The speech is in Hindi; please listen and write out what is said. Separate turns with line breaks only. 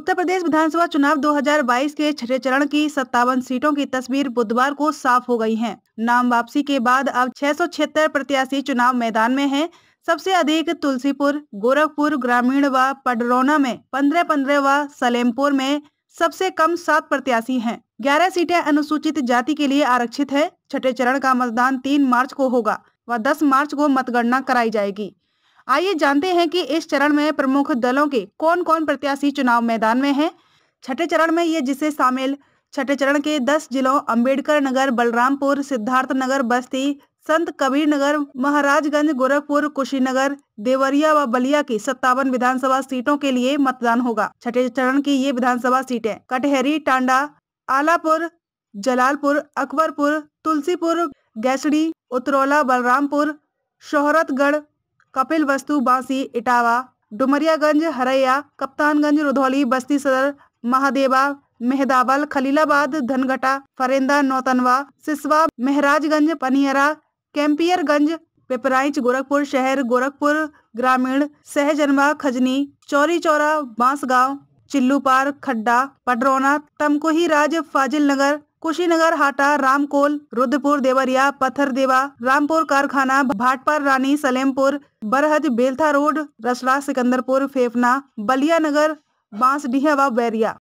उत्तर प्रदेश विधानसभा चुनाव 2022 के छठे चरण की सत्तावन सीटों की तस्वीर बुधवार को साफ हो गई है नाम वापसी के बाद अब छह प्रत्याशी चुनाव मैदान में हैं। सबसे अधिक तुलसीपुर गोरखपुर ग्रामीण व पडरौना में पंद्रह पंद्रह व सलेमपुर में सबसे कम सात प्रत्याशी हैं। ग्यारह सीटें अनुसूचित जाति के लिए आरक्षित है छठे चरण का मतदान तीन मार्च को होगा व दस मार्च को मतगणना कराई जाएगी आइए जानते हैं कि इस चरण में प्रमुख दलों के कौन कौन प्रत्याशी चुनाव मैदान में हैं छठे चरण में ये जिसे शामिल छठे चरण के दस जिलों अम्बेडकर नगर बलरामपुर सिद्धार्थ नगर बस्ती संत कबीर नगर महाराजगंज गोरखपुर कुशीनगर देवरिया व बलिया की सत्तावन विधानसभा सीटों के लिए मतदान होगा छठे चरण की ये विधानसभा सीटें कटहरी टांडा आलापुर जलालपुर अकबरपुर तुलसीपुर गैसड़ी उतरौला बलरामपुर शोहरतगढ़ कपिल वस्तु बांसी इटावा डुमरियागंज हरैया कप्तानगंज रुधौली बस्ती सदर महादेवा मेहदाबल खलीलाबाद धनघटा फरेंदा नौतनवा सिसवा मेहराजगंज पनियरा कैंपियरगंज पिपराइच गोरखपुर शहर गोरखपुर ग्रामीण सहजनवा खजनी चौरी चौरा बांसगांव चिल्लूपार खड्डा पडरौना तमकोही राज फाजिल नगर कुशीनगर हाटा रामकोल रुद्रपुर देवरिया पत्थरदेवा रामपुर कारखाना भाटपर रानी सलेमपुर बरहज बेलथा रोड रसला सिकंदरपुर फेफना बलिया नगर बांसडीहा व बैरिया